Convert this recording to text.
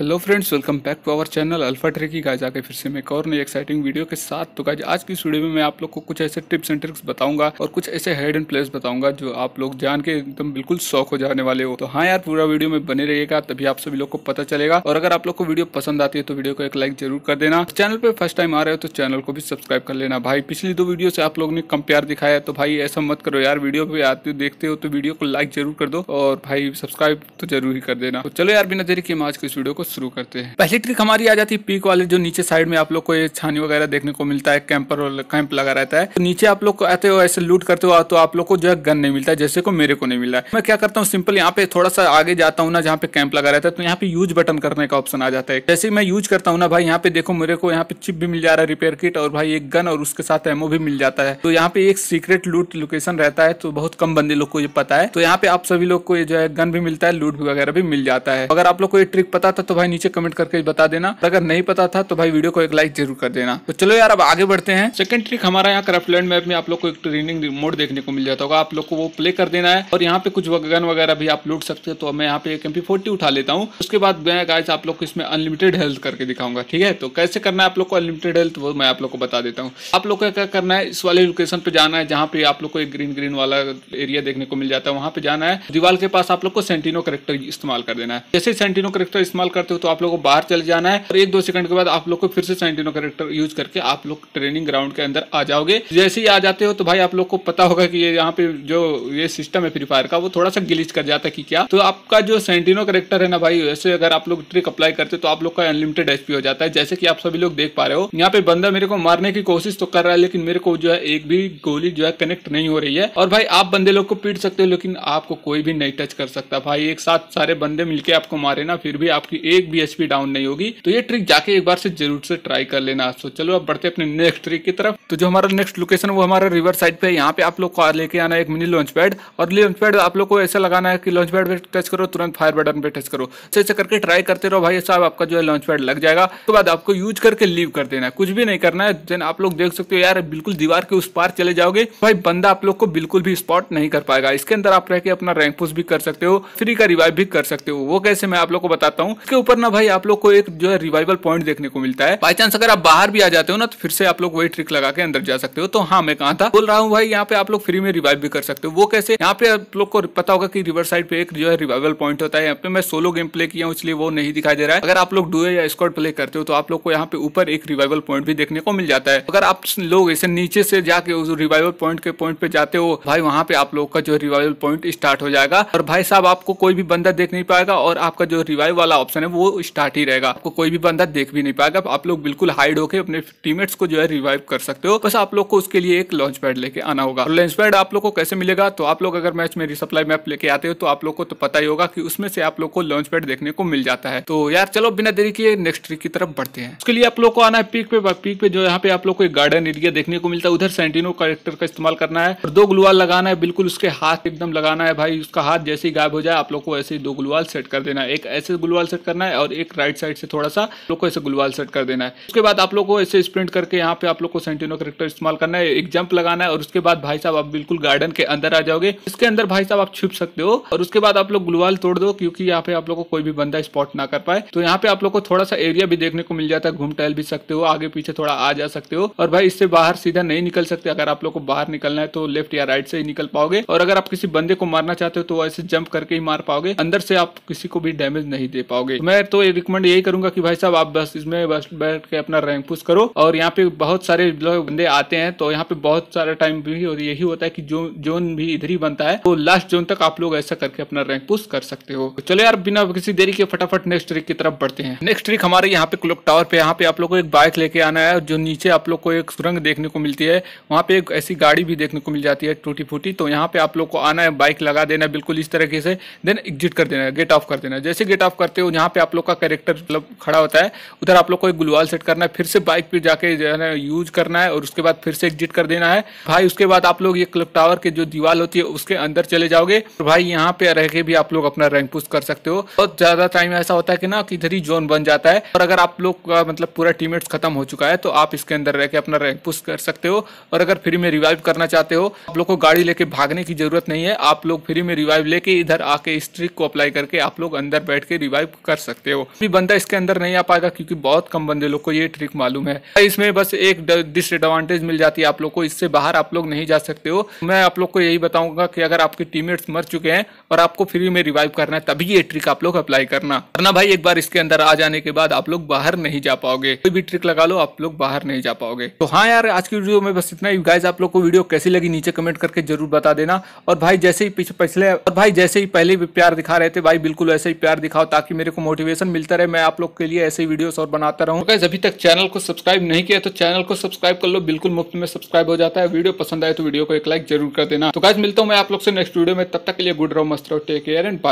hello friends welcome back to our channel Alpha Trekkie guys आके फिर से मैं एक और नई एक्साइटिंग वीडियो के साथ तो गाइज आज की इस वीडियो में मैं आप लोग को कुछ ऐसे टिप्स एंड ट्रिक्स बताऊंगा और कुछ ऐसे हेड एंड प्लेस बताऊंगा जो आप लोग जान के एकदम बिल्कुल शौक हो जाने वाले हो तो हाँ यार पूरा वीडियो में बने रहेगा तभी आप सभी लोग को पता चलेगा और अगर आप लोग को वीडियो पसंद आती है तो वीडियो को एक लाइक जरूर कर देना चैनल पर फर्स्ट टाइम आ रहे हो तो चैनल को भी सब्सक्राइब कर लेना भाई पिछली दो वीडियो से आप लोग ने कम प्यार दिखाया तो भाई ऐसा मत करो यार वीडियो पे आते देखते हो तो वीडियो को लाइक जरूर कर दो और भाई सब्सक्राइब तो जरूर ही कर देना तो चलो यार बिना देरी हम आज की इस वीडियो को शुरू करते हैं पहली ट्रिक हमारी आ जाती है पीक वाले जो नीचे साइड में आप लोग को ये छानी वगैरह देखने को मिलता है कैंपर कैंप लगा रहता है तो नीचे आप लोग को आते हो ऐसे लूट करते हो तो आप लोग को जो है गन नहीं मिलता है जैसे को मेरे को नहीं मिल है मैं क्या करता हूँ सिंपल यहाँ पे थोड़ा सा आगे जाता हूँ ना जहाँ पे कैंप लगा रहता है तो यहाँ पे यूज बटन करने का ऑप्शन आ जाता है जैसे मैं यूज करता हूँ ना भाई यहाँ पे देखो मेरे को यहाँ पे चिप भी मिल जा रहा है रिपेयर किट और भाई एक गन और उसके साथ एमओ भी मिल जाता है तो यहाँ पे एक सीक्रेट लूट लोकेशन रहता है तो बहुत कम बंदे लोग को ये पता है तो यहाँ पे आप सभी लोग को ये जो है गन भी मिलता है लूट वगैरह भी मिल जाता है अगर आप लोग को ये ट्रिक पता था तो भाई नीचे कमेंट करके बता देना अगर नहीं पता था तो भाई वीडियो को एक लाइक जरूर कर देना तो चलो यार अब आगे बढ़ते हैं सेकंड ट्रिक हमारा यहाँ क्राफ्ट लैंड मैप में आप लोग को एक ट्रेनिंग मोड देखने को मिल जाता होगा आप लोग को वो प्ले कर देना है और यहाँ पे कुछ गन वगैरह भी आप लूट सकते हैं तो मैं यहाँ पे एक एम उठा लेता हूँ उसके बाद मैं गाइस आप लोग को इसमें अनलिमिटेड हेल्थ करके दिखाऊंगा ठीक है तो कैसे करना है आप लोग को अनलिमिटेड हेल्थ वो मैं आप लोग को बता देता हूँ आप लोग को क्या करना है इस वाले लोकेशन पे जाना है जहाँ पे आप लोग को एक ग्रीन ग्रीन वाला एरिया देखने को मिल जाता है वहाँ पे जाना है दीवार के पास आप लोग को सेंटिनो करेक्टर इस्तेमाल कर देना है जैसे सेंटिनो करेक्टर इस्तेमाल कर करते हो तो आप लोग को बाहर चले जाना है और एक दो सेकंड के बाद आप लोग को फिर से सेंटिनो करेक्टर यूज करके आप लोग ट्रेनिंग ग्राउंड के अंदर आ जाओगे जैसे ही आ जाते हो तो भाई आप लोग को पता होगा की यहाँ पे जो ये सिस्टम है फ्री फायर का वो थोड़ा सा गिलीच कर जाता है कि क्या तो आपका जो सेंटिनो करेक्टर है ना भाई वैसे अगर आप लोग ट्रिक अप्लाई करते हो तो आप लोग का अनलिमिटेड एसपी हो जाता है जैसे की आप सभी लोग देख पा रहे हो यहाँ पे बंदा मेरे को मारने की कोशिश तो कर रहा है लेकिन मेरे को जो है एक भी गोली जो है कनेक्ट नहीं हो रही है और भाई आप बंदे लोग को पीट सकते हो लेकिन आपको कोई भी नहीं टच कर सकता भाई एक साथ सारे बंदे मिलके आपको मारे ना फिर भी आपकी एक एक भी एचपी डाउन नहीं होगी तो ये ट्रिक जाके एक बार से जरूर से ट्राई कर लेना चलो अब बढ़ते अपने नेक्स्ट ट्रिक की तरफ तो जो हमारा नेक्स्ट लोकेशन वो हमारा रिवर साइड पे है यहाँ पे आप लोग को लेके आना है एक मिनी लॉन्च पैड और लॉन्च पैड आप लोग को ऐसा लगाना है कि लॉन्च पैड पे टच करो तुरंत फायर बटन पे टच करो ऐसे ऐसे करके ट्राई करते रहो भाई साहब आपका जो है लॉन्च पैड लग जाएगा उसके तो बाद आपको यूज करके लीव कर देना है कुछ भी नहीं करना है देन आप लोग देख सकते हो यार बिल्कुल दीवार के उस पार चले जाओगे भाई बंदा आप लोग को बिल्कुल भी स्पॉट नहीं कर पाएगा इसके अंदर आप रह के अपना रैंक पुश भी कर सकते हो फ्री का रिवाइव भी कर सकते हो वो कैसे मैं आप लोग को बताता हूँ इसके ऊपर ना भाई आप लोग को एक जो है रिवाइवल पॉइंट देखने को मिलता है बाई चांस अगर आप बाहर भी आ जाते हो ना तो फिर से आप लोग वही ट्रिक लगा के अंदर जा सकते हो तो हाँ मैं कहा था बोल रहा हूँ भाई यहाँ पे आप लोग फ्री में रिवाइव भी कर सकते हो वो कैसे यहाँ पे आप लोग को पता होगा की रिवर साइड पे एक जो है रिवाइवल पॉइंट होता है यहाँ पे मैं सोलो गेम प्ले किया हूँ इसलिए वो नहीं दिखाई दे रहा है अगर आप लोग डुए या स्कॉट प्ले करते हो तो आप लोग को यहाँ पे ऊपर एक रिवाइवल पॉइंट भी देखने को मिल जाता है अगर आप लोग इसे नीचे से जाके उस रिवाइवल पॉइंट के पॉइंट पे जाते हो भाई वहाँ पे आप लोग का जो रिवाइवल पॉइंट स्टार्ट हो जाएगा और भाई साहब आपको कोई भी बंदा देख नहीं पाएगा और आपका जो रिवाइव वाला ऑप्शन है वो स्टार्ट ही रहेगा आपको कोई भी बंदा देख भी नहीं पाएगा आप लोग बिल्कुल हाइड होकर अपने टीमेट्स को जो है रिवाइव कर सकते हो सकते हो बस आप लोग को उसके लिए एक लॉन्च पैड लेके आना होगा और लॉन्च पैड आप लोग को कैसे मिलेगा तो आप लोग अगर मैच में रिसप्लाई मैप लेके आते हो तो आप लोग को तो पता ही होगा कि उसमें से आप लोग को लॉन्च पैड देखने को मिल जाता है तो यार चलो बिना देरी के नेक्स्ट ट्रिक की तरफ बढ़ते हैं उसके लिए आप लोग को आना है पीक पे पीक पे जो यहाँ पे आप लोग को एक गार्डन एरिया देखने को मिलता है उधर सेंटिनो कैरेक्टर का इस्तेमाल करना है और दो ग्लूवाल लगाना है बिल्कुल उसके हाथ एकदम लगाना है भाई उसका हाथ जैसे ही गायब हो जाए आप लोग को ऐसे ही दो ग्लूवाल सेट कर देना है एक ऐसे ग्लूवाल सेट करना है और एक राइट साइड से थोड़ा सा लोग को ऐसे ग्लूवाल सेट कर देना है उसके बाद आप लोग को ऐसे स्प्रिंट करके यहाँ पे आप लोग को सेंटिनो करेक्टर इस्तेमाल करना है एक जंप लगाना है और उसके बाद भाई साहब आप बिल्कुल गार्डन के अंदर आ जाओगे इसके अंदर भाई साहब आप छुप सकते हो और उसके बाद आप लोग ग्लूवाल तोड़ दो क्योंकि यहाँ पे आप लोग को कोई भी बंदा स्पॉट ना कर पाए तो यहाँ पे आप लोग को थोड़ा सा एरिया भी देखने को मिल जाता है घूम टहल भी सकते हो आगे पीछे थोड़ा आ जा सकते हो और भाई इससे बाहर सीधा नहीं निकल सकते अगर आप लोग को बाहर निकलना है तो लेफ्ट या राइट से ही निकल पाओगे और अगर आप किसी बंदे को मारना चाहते हो तो ऐसे जंप करके ही मार पाओगे अंदर से आप किसी को भी डैमेज नहीं दे पाओगे मैं तो रिकमेंड यही करूंगा कि भाई साहब आप बस इसमें बस बैठ के अपना रैंक पुश करो और यहाँ पे बहुत सारे बंदे आते हैं तो यहाँ पे बहुत सारा टाइम भी और यही होता है कि जो जोन भी इधर ही बनता है तो लास्ट जोन तक आप लोग ऐसा करके अपना रैंक पुश कर सकते हो तो चलो यार बिना किसी देरी के फटाफट नेक्स्ट ट्रिक की तरफ बढ़ते हैं नेक्स्ट ट्रिक हमारे यहाँ पे क्लोक टावर पे यहाँ पे आप लोग को एक बाइक लेके आना है जो नीचे आप लोग को एक सुरंग देखने को मिलती है वहाँ पे एक ऐसी गाड़ी भी देखने को मिल जाती है टूटी फूटी तो यहाँ पे आप लोग को आना है बाइक लगा देना बिल्कुल इस तरीके से देन एग्जिट कर देना गेट ऑफ कर देना है जैसे गेट ऑफ करते हो यहाँ पे आप लोग का कैरेक्टर मतलब खड़ा होता है उधर आप लोग को एक गुलवाल सेट करना है फिर से बाइक पे जाके जो है ना यूज करना है है और उसके बाद फिर से एग्जिट कर देना है भाई उसके बाद आप लोग ये क्लब टावर के जो दीवार होती है उसके अंदर चले जाओगे तो भाई यहाँ पे रह के भी आप लोग अपना रैंक पुस्ट कर सकते हो बहुत ज्यादा टाइम ऐसा होता है कि ना कि इधर ही जोन बन जाता है और अगर आप लोग का मतलब पूरा टीमेट्स खत्म हो चुका है तो आप इसके अंदर रह के अपना रैंक पुस्ट कर सकते हो और अगर फ्री में रिवाइव करना चाहते हो आप लोग को गाड़ी लेके भागने की जरूरत नहीं है आप लोग फ्री में रिवाइव लेके इधर आके इस ट्रिक को अप्लाई करके आप लोग अंदर बैठ के रिवाइव कर सकते हो भी बंदा इसके अंदर नहीं आ पाएगा क्योंकि बहुत कम बंदे लोग को ये ट्रिक मालूम है इसमें बस एक डिस डिसएडवांटेज मिल जाती है आप लोग को इससे बाहर आप लोग नहीं जा सकते हो मैं आप लोग को यही बताऊंगा कि अगर आपके टीममेट्स मर चुके हैं और आपको फ्री में रिवाइव करना है तभी ये ट्रिक आप लोग अप्लाई करना वरना भाई एक बार इसके अंदर आ जाने के बाद आप लोग बाहर नहीं जा पाओगे कोई भी ट्रिक लगा लो आप लोग बाहर नहीं जा पाओगे तो हाँ यार आज की वीडियो में बस इतना ही गाइज आप लोग को वीडियो कैसी लगी नीचे कमेंट करके जरूर बता देना और भाई जैसे ही पिछले और भाई जैसे ही पहले भी प्यार दिखा रहे थे भाई बिल्कुल ऐसे ही प्यार दिखाओ ताकि मेरे को मोटिवेशन मिलता रहे मैं आप लोग के लिए ऐसे ही वीडियो और बनाता रहूँ अभी तक चैनल को सब्सक्राइब नहीं किया तो चैनल को सब्सक्राइब कर कर लो बिल्कुल मुफ्त में सब्सक्राइब हो जाता है वीडियो पसंद आए तो वीडियो को एक लाइक जरूर कर देना तो गाइज मिलता हूँ मैं आप लोग से नेक्स्ट वीडियो में तब तक के लिए गुड रहो मस्त रहो टेक केयर एंड बाय